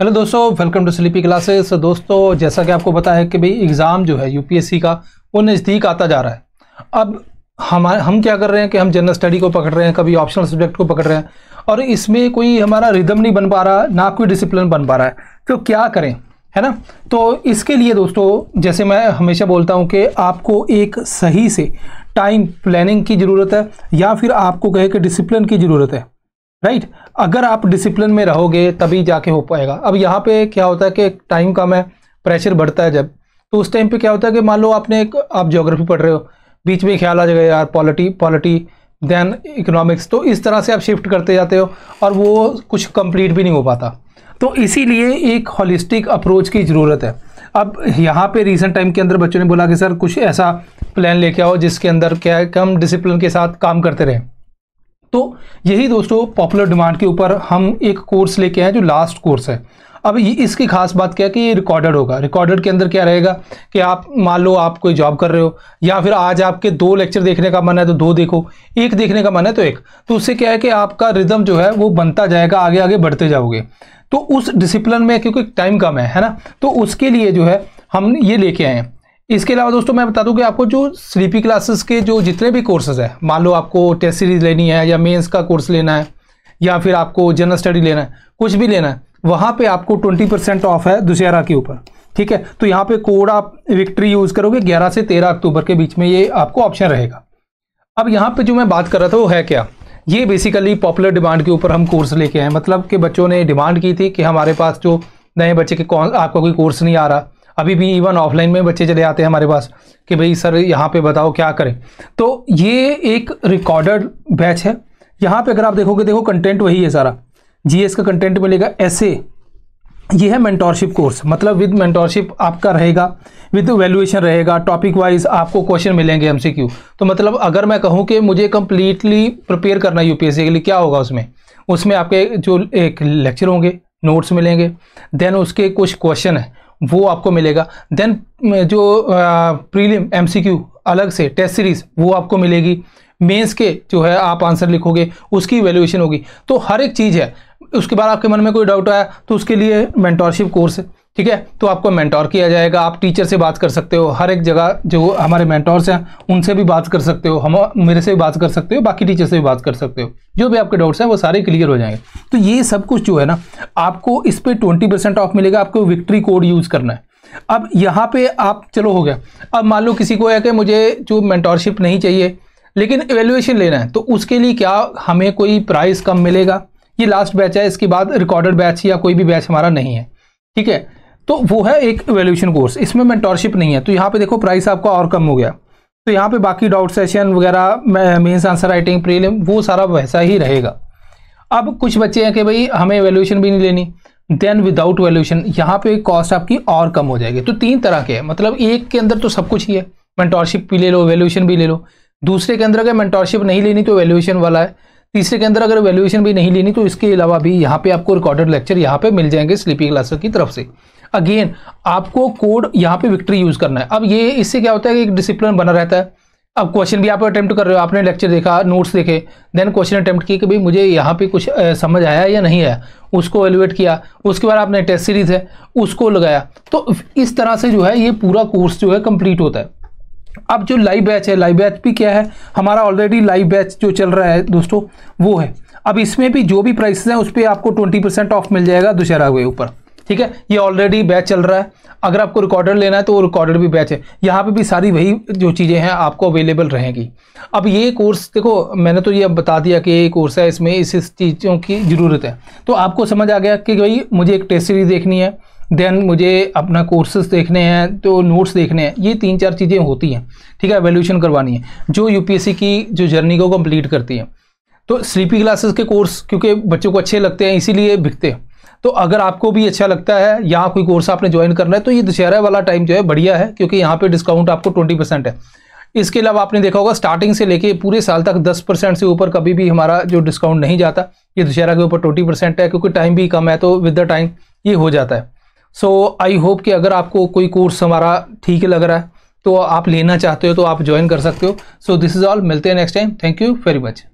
hello दोस्तों welcome to sleepy classes दोस्तों जैसा कि आपको पता है कि भाई एग्ज़ाम जो है यूपीएससी का वो नज़दीक आता जा रहा है अब हम हम क्या कर रहे हैं कि हम जनरल स्टडी को पकड़ रहे हैं कभी ऑप्शनल सब्जेक्ट को पकड़ रहे हैं और इसमें कोई हमारा रिदम नहीं बन पा रहा ना कोई डिसिप्लिन बन पा रहा है तो क्या करें है ना तो इसके लिए दोस्तों जैसे मैं हमेशा बोलता हूँ कि आपको एक सही से टाइम प्लानिंग की ज़रूरत है या फिर आपको कहे कि डिसिप्लिन की ज़रूरत है राइट अगर आप डिसिप्लिन में रहोगे तभी जाके हो पाएगा अब यहाँ पे क्या होता है कि टाइम कम है प्रेशर बढ़ता है जब तो उस टाइम पे क्या होता है कि मान लो आपने एक आप जोग्राफी पढ़ रहे हो बीच में ख्याल आ जाएगा यार पॉलिटी पॉलिटी देन इकोनॉमिक्स तो इस तरह से आप शिफ्ट करते जाते हो और वो कुछ कंप्लीट भी नहीं हो पाता तो इसीलिए एक हॉलिस्टिक अप्रोच की ज़रूरत है अब यहाँ पे रिसेंट टाइम के अंदर बच्चों ने बोला कि सर कुछ ऐसा प्लान लेके आओ जिसके अंदर क्या है कम डिसिप्लिन के साथ काम करते रहें तो यही दोस्तों पॉपुलर डिमांड के ऊपर हम एक कोर्स लेके आए जो लास्ट कोर्स है अब ये इसकी खास बात क्या है कि ये रिकॉर्डेड होगा रिकॉर्डेड के अंदर क्या रहेगा कि आप मान लो आप कोई जॉब कर रहे हो या फिर आज आपके दो लेक्चर देखने का मन है तो दो देखो एक देखने का मन है तो एक तो उससे क्या है कि आपका रिदम जो है वो बनता जाएगा आगे आगे बढ़ते जाओगे तो उस डिसिप्लिन में क्योंकि टाइम कम है है ना तो उसके लिए जो है हम ये लेके आए हैं इसके अलावा दोस्तों मैं बता दूं कि आपको जो स्लीपी क्लासेस के जो जितने भी कोर्सेज हैं मान लो आपको टेस्ट सीरीज लेनी है या मेंस का कोर्स लेना है या फिर आपको जनरल स्टडी लेना है कुछ भी लेना है वहाँ पे आपको 20 परसेंट ऑफ है दुशहरा के ऊपर ठीक है तो यहाँ पे कोड आप विक्ट्री यूज़ करोगे ग्यारह से तेरह अक्टूबर के बीच में ये आपको ऑप्शन रहेगा अब यहाँ पे जो मैं बात कर रहा था वो है क्या ये बेसिकली पॉपुलर डिमांड के ऊपर हम कोर्स लेके आए मतलब कि बच्चों ने डिमांड की थी कि हमारे पास जो नए बच्चे के कौन आपका कोई कोर्स नहीं आ रहा अभी भी इवन ऑफलाइन में बच्चे चले आते हैं हमारे पास कि भाई सर यहाँ पे बताओ क्या करें तो ये एक रिकॉर्डेड बैच है यहाँ पे अगर आप देखोगे देखो कंटेंट वही है सारा जीएस का कंटेंट मिलेगा ऐसे ये है मेंटोरशिप कोर्स मतलब विद मेंटोरशिप आपका रहेगा विद वैल्यूएशन रहेगा टॉपिक वाइज आपको क्वेश्चन मिलेंगे एमसीक्यू तो मतलब अगर मैं कहूँ कि मुझे कंप्लीटली प्रिपेयर करना यूपीएससी के लिए क्या होगा उसमें उसमें आपके जो एक लेक्चर होंगे नोट्स मिलेंगे देन उसके कुछ क्वेश्चन है वो आपको मिलेगा देन जो प्रीलिम एमसीक्यू अलग से टेस्ट सीरीज़ वो आपको मिलेगी मेंस के जो है आप आंसर लिखोगे उसकी वैल्यूएशन होगी तो हर एक चीज़ है उसके बाद आपके मन में कोई डाउट आया तो उसके लिए मेंटोरशिप कोर्स ठीक है तो आपको मेंटोर किया जाएगा आप टीचर से बात कर सकते हो हर एक जगह जो हमारे मेंटोर्स हैं उनसे भी बात कर सकते हो हम मेरे से भी बात कर सकते हो बाकी टीचर से भी बात कर सकते हो जो भी आपके डाउट्स हैं वो सारे क्लियर हो जाएंगे तो ये सब कुछ जो है ना आपको इस पर ट्वेंटी परसेंट ऑफ मिलेगा आपको विक्ट्री कोड यूज़ करना है अब यहाँ पर आप चलो हो गया अब मान लो किसी को है कि मुझे जो मैंटोरशिप नहीं चाहिए लेकिन एवेल्युएशन लेना है तो उसके लिए क्या हमें कोई प्राइस कम मिलेगा ये लास्ट बैच है इसके बाद रिकॉर्डेड बैच या कोई भी बैच हमारा नहीं है ठीक है तो वो है एक वैल्यूशन कोर्स इसमें मेंटोरशिप नहीं है तो यहाँ पे देखो प्राइस आपका और कम हो गया तो यहाँ पे बाकी डाउट सेशन वगैरह मेंस आंसर राइटिंग प्रीलिम वो सारा वैसा ही रहेगा अब कुछ बच्चे हैं कि भाई हमें वैल्यूशन भी नहीं लेनी देन विदाउट वैल्यूशन यहाँ पे कॉस्ट आपकी और कम हो जाएगी तो तीन तरह के हैं मतलब एक के अंदर तो सब कुछ ही है मेंटोरशिप भी ले लो वैल्यूशन भी ले लो दूसरे के अंदर अगर मेंटोरशिप नहीं लेनी तो वैल्यूशन वाला है तीसरे के अंदर अगर वैल्यूशन भी नहीं लेनी तो इसके अलावा भी यहाँ पे आपको रिकॉर्डेड लेक्चर यहाँ पे मिल जाएंगे स्लीपी क्लासेस की तरफ से अगेन आपको कोड यहाँ पे विक्ट्री यूज करना है अब ये इससे क्या होता है कि एक डिसिप्लिन बना रहता है अब क्वेश्चन भी आप अटेम्प्ट कर रहे हो आपने लेक्चर देखा नोट्स देखे देन क्वेश्चन अटैम्प्ट किए कि भाई मुझे यहाँ पे कुछ ए, समझ आया या नहीं आया उसको एलिवेट किया उसके बाद आपने टेस्ट सीरीज है उसको लगाया तो इस तरह से जो है ये पूरा कोर्स जो है कंप्लीट होता है अब जो लाइव बैच है लाइव बैच भी क्या है हमारा ऑलरेडी लाइव बैच जो चल रहा है दोस्तों वो है अब इसमें भी जो भी प्राइसेस हैं उस पर आपको ट्वेंटी परसेंट ऑफ मिल जाएगा दुशहरा के ऊपर ठीक है ये ऑलरेडी बैच चल रहा है अगर आपको रिकॉर्डेड लेना है तो वो रिकॉर्डेड भी बैच है यहाँ पे भी सारी वही जो चीज़ें हैं आपको अवेलेबल रहेंगी अब ये कोर्स देखो मैंने तो ये बता दिया कि ये कोर्स है इसमें इस इस चीज़ों की ज़रूरत है तो आपको समझ आ गया कि भाई मुझे एक टेस्ट सीरीज देखनी है देन मुझे अपना कोर्सेज देखने हैं तो नोट्स देखने हैं ये तीन चार चीज़ें होती हैं ठीक है एवेल्यूशन करवानी है जो यू की जो जर्नी को कम्प्लीट करती है तो स्लीपी क्लासेस के कोर्स क्योंकि बच्चों को अच्छे लगते हैं इसीलिए बिकते हैं तो अगर आपको भी अच्छा लगता है यहाँ कोई कोर्स आपने ज्वाइन करना है तो ये दशहरा वाला टाइम जो है बढ़िया है क्योंकि यहाँ पे डिस्काउंट आपको ट्वेंटी परसेंट है इसके अलावा आपने देखा होगा स्टार्टिंग से लेके पूरे साल तक दस परसेंट से ऊपर कभी भी हमारा जो डिस्काउंट नहीं जाता ये दशहरा के ऊपर ट्वेंटी परसेंट है क्योंकि टाइम भी कम है तो विद द टाइम ये हो जाता है सो आई होप कि अगर आपको कोई कोर्स हमारा ठीक लग रहा है तो आप लेना चाहते हो तो आप ज्वाइन कर सकते हो सो दिस इज़ ऑल मिलते हैं next time thank you very much